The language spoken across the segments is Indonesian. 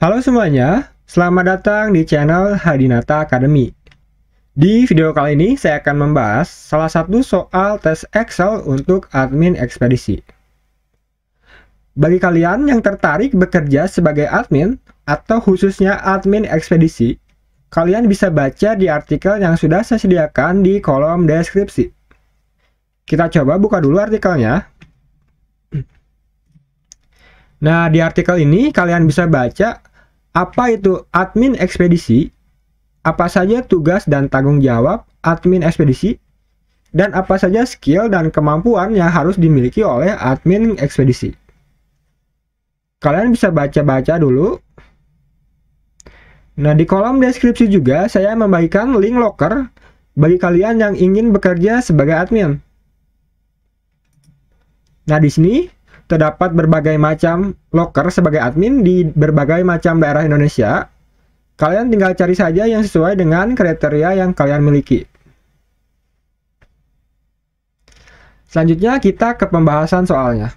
Halo semuanya, selamat datang di channel Hadinata Academy. Di video kali ini saya akan membahas salah satu soal tes Excel untuk admin ekspedisi. Bagi kalian yang tertarik bekerja sebagai admin atau khususnya admin ekspedisi, kalian bisa baca di artikel yang sudah saya sediakan di kolom deskripsi. Kita coba buka dulu artikelnya. Nah, di artikel ini kalian bisa baca apa itu admin ekspedisi? Apa saja tugas dan tanggung jawab admin ekspedisi? Dan apa saja skill dan kemampuan yang harus dimiliki oleh admin ekspedisi? Kalian bisa baca-baca dulu. Nah, di kolom deskripsi juga saya membagikan link locker bagi kalian yang ingin bekerja sebagai admin. Nah, di sini terdapat berbagai macam locker sebagai admin di berbagai macam daerah Indonesia. Kalian tinggal cari saja yang sesuai dengan kriteria yang kalian miliki. Selanjutnya kita ke pembahasan soalnya.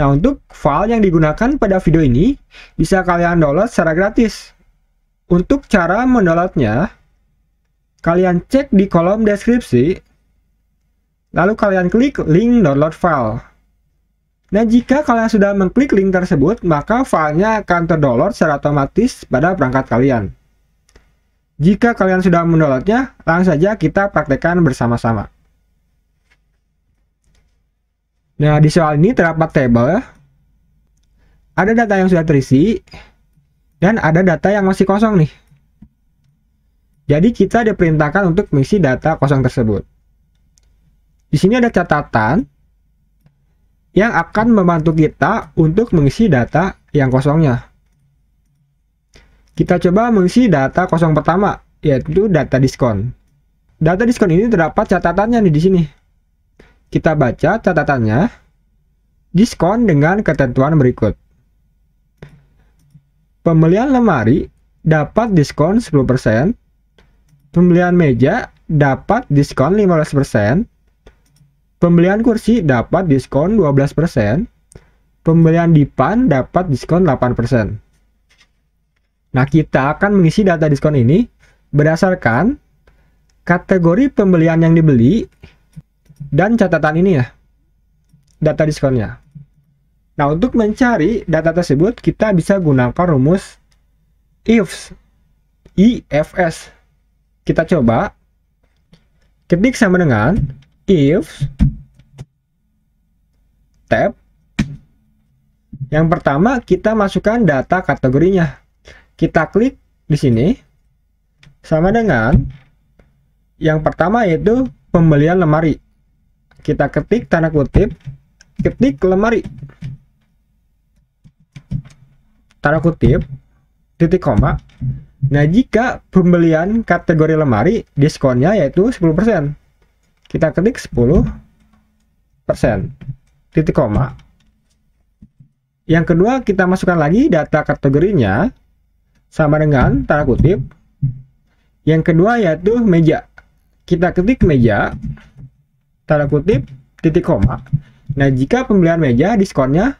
Nah, untuk file yang digunakan pada video ini bisa kalian download secara gratis. Untuk cara mendownloadnya, kalian cek di kolom deskripsi Lalu kalian klik link download file. Nah, jika kalian sudah mengklik link tersebut, maka filenya akan terdownload secara otomatis pada perangkat kalian. Jika kalian sudah mendownloadnya, langsung saja kita praktekkan bersama-sama. Nah, di soal ini terdapat table. Ada data yang sudah terisi, dan ada data yang masih kosong nih. Jadi kita diperintahkan untuk mengisi data kosong tersebut. Di sini ada catatan yang akan membantu kita untuk mengisi data yang kosongnya. Kita coba mengisi data kosong pertama, yaitu data diskon. Data diskon ini terdapat catatannya nih di sini. Kita baca catatannya. Diskon dengan ketentuan berikut. Pembelian lemari dapat diskon 10%. Pembelian meja dapat diskon 15%. Pembelian kursi dapat diskon 12%, pembelian dipan dapat diskon 8%. Nah, kita akan mengisi data diskon ini berdasarkan kategori pembelian yang dibeli dan catatan ini ya, data diskonnya. Nah, untuk mencari data tersebut, kita bisa gunakan rumus IFS. IFS. Kita coba ketik sama dengan IFs tab. Yang pertama kita masukkan data kategorinya. Kita klik di sini sama dengan yang pertama yaitu pembelian lemari. Kita ketik tanda kutip, ketik lemari. Tanda kutip, titik koma. Nah, jika pembelian kategori lemari, diskonnya yaitu 10%. Kita ketik 10% titik koma. Yang kedua, kita masukkan lagi data kategorinya sama dengan tanda kutip. Yang kedua yaitu meja. Kita ketik meja, tanda kutip, titik koma. Nah, jika pembelian meja diskonnya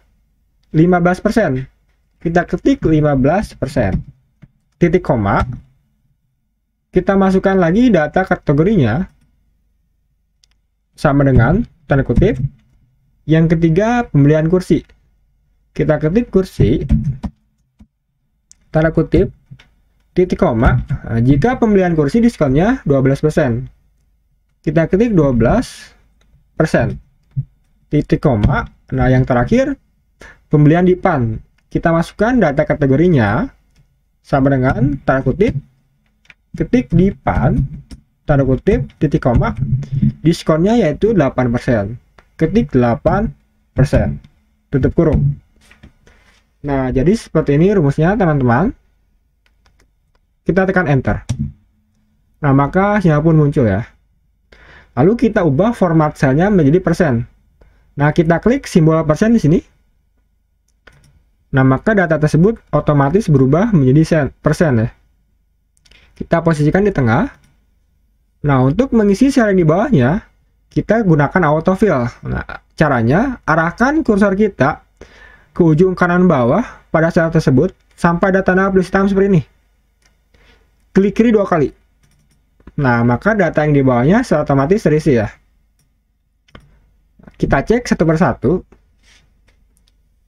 15%. Kita ketik 15%. Titik koma. Kita masukkan lagi data kategorinya sama dengan tanda kutip yang ketiga, pembelian kursi. Kita ketik kursi, tanda kutip, titik koma. Nah, jika pembelian kursi diskonnya 12%. Kita ketik 12%. Titik koma. Nah, yang terakhir, pembelian di PAN. Kita masukkan data kategorinya sama dengan tanda kutip, ketik di PAN, tanda kutip, titik koma, diskonnya yaitu 8% ketik 8 tutup kurung nah jadi seperti ini rumusnya teman-teman kita tekan enter nah maka hasilnya pun muncul ya lalu kita ubah format selnya menjadi persen nah kita klik simbol persen di sini nah maka data tersebut otomatis berubah menjadi persen ya kita posisikan di tengah nah untuk mengisi sel di bawahnya kita gunakan autofill. Nah, caranya arahkan kursor kita ke ujung kanan bawah pada sel tersebut sampai data tanda plus hitam seperti ini. Klik kiri dua kali. Nah, maka data yang di bawahnya secara otomatis terisi ya. Kita cek satu persatu.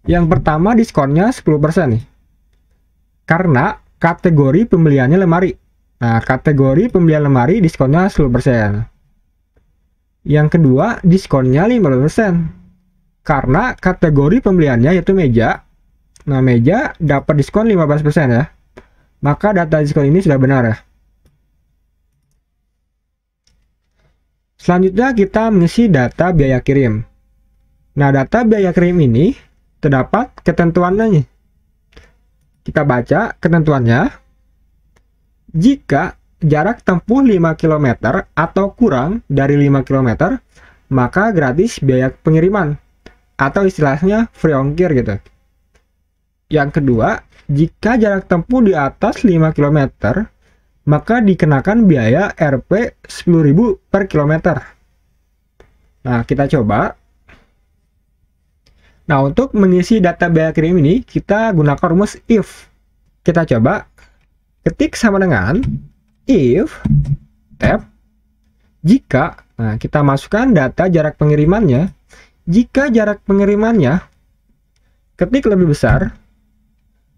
Yang pertama diskonnya 10% nih. Karena kategori pembeliannya lemari. Nah, kategori pembelian lemari diskonnya 10%. Yang kedua, diskonnya 15%. Karena kategori pembeliannya yaitu meja. Nah, meja dapat diskon 15% ya. Maka data diskon ini sudah benar ya. Selanjutnya kita mengisi data biaya kirim. Nah, data biaya kirim ini terdapat ketentuannya nih. Kita baca ketentuannya. Jika jarak tempuh 5 km atau kurang dari 5 km, maka gratis biaya pengiriman atau istilahnya free ongkir gitu. Yang kedua, jika jarak tempuh di atas 5 km, maka dikenakan biaya Rp 10.000 per kilometer. Nah, kita coba. Nah, untuk mengisi data biaya kirim ini, kita gunakan rumus if. Kita coba ketik sama dengan if tab jika nah kita masukkan data jarak pengirimannya jika jarak pengirimannya ketik lebih besar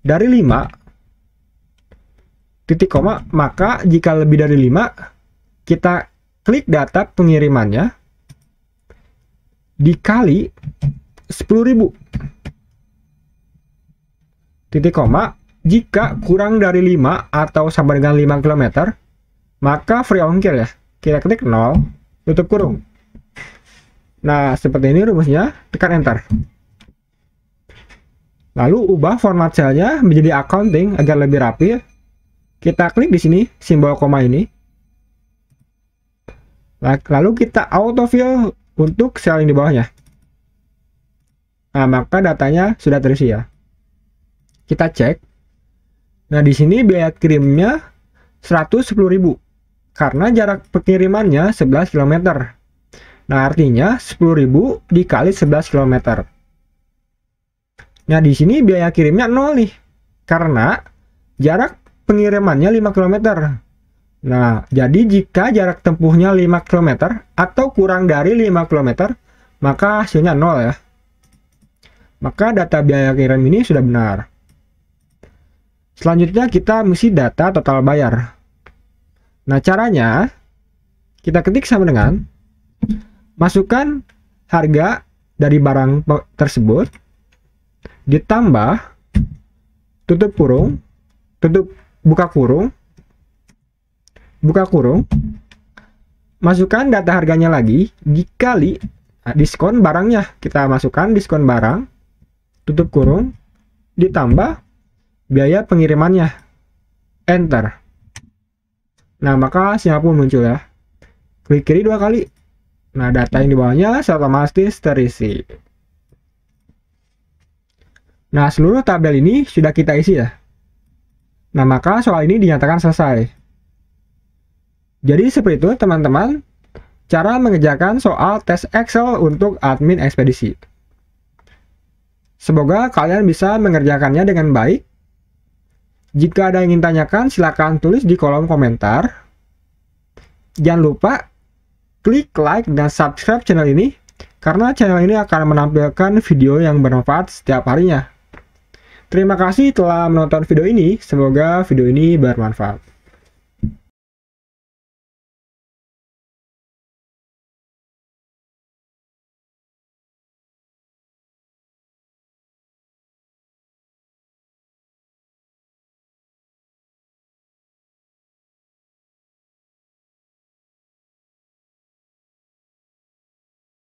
dari 5 titik koma maka jika lebih dari 5 kita klik data pengirimannya dikali 10.000 titik koma jika kurang dari 5 atau sama dengan 5 km maka free ongkir ya kita klik 0 tutup kurung nah seperti ini rumusnya tekan enter lalu ubah format selnya menjadi accounting agar lebih rapi kita klik di sini simbol koma ini lalu kita autofill untuk sel yang di bawahnya nah maka datanya sudah terisi ya kita cek nah di sini biaya kirimnya 110.000 karena jarak pengirimannya 11 km. Nah, artinya 10.000 dikali 11 km. Nah, di sini biaya kirimnya 0 nih. Karena jarak pengirimannya 5 km. Nah, jadi jika jarak tempuhnya 5 km atau kurang dari 5 km, maka hasilnya 0 ya. Maka data biaya kirim ini sudah benar. Selanjutnya kita mesti data total bayar. Nah, caranya kita ketik sama dengan masukkan harga dari barang tersebut ditambah tutup kurung, tutup buka kurung, buka kurung, masukkan data harganya lagi dikali nah, diskon barangnya. Kita masukkan diskon barang, tutup kurung, ditambah biaya pengirimannya. Enter. Nah, maka Singapura muncul ya. Klik kiri dua kali. Nah, data yang di bawahnya secara otomatis terisi. Nah, seluruh tabel ini sudah kita isi ya. Nah, maka soal ini dinyatakan selesai. Jadi, seperti itu teman-teman cara mengerjakan soal tes Excel untuk admin ekspedisi. Semoga kalian bisa mengerjakannya dengan baik jika ada yang ingin tanyakan, silakan tulis di kolom komentar. Jangan lupa klik like dan subscribe channel ini, karena channel ini akan menampilkan video yang bermanfaat setiap harinya. Terima kasih telah menonton video ini, semoga video ini bermanfaat.